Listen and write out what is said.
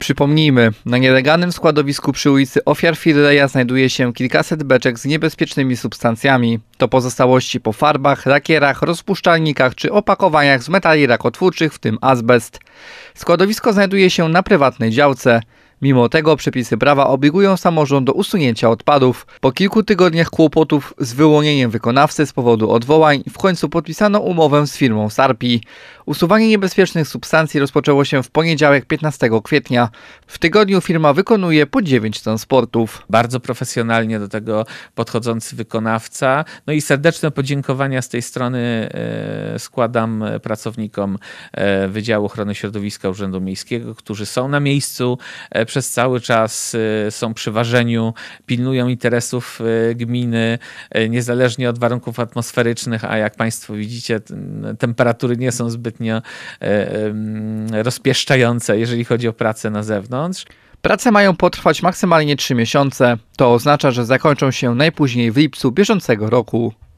Przypomnijmy, na nielegalnym składowisku przy ulicy Ofiar Firleja znajduje się kilkaset beczek z niebezpiecznymi substancjami. To pozostałości po farbach, lakierach, rozpuszczalnikach czy opakowaniach z metali rakotwórczych, w tym azbest. Składowisko znajduje się na prywatnej działce. Mimo tego przepisy prawa obligują samorząd do usunięcia odpadów. Po kilku tygodniach kłopotów z wyłonieniem wykonawcy z powodu odwołań w końcu podpisano umowę z firmą Sarpi. Usuwanie niebezpiecznych substancji rozpoczęło się w poniedziałek 15 kwietnia. W tygodniu firma wykonuje po 9 transportów. Bardzo profesjonalnie do tego podchodzący wykonawca. No i serdeczne podziękowania z tej strony e, składam pracownikom e, Wydziału Ochrony Środowiska Urzędu Miejskiego, którzy są na miejscu e, przez cały czas y, są przy ważeniu, pilnują interesów y, gminy, y, niezależnie od warunków atmosferycznych, a jak Państwo widzicie, temperatury nie są zbytnio rozpieszczające, jeżeli chodzi o pracę na zewnątrz. Prace mają potrwać maksymalnie 3 miesiące. To oznacza, że zakończą się najpóźniej w lipcu bieżącego roku.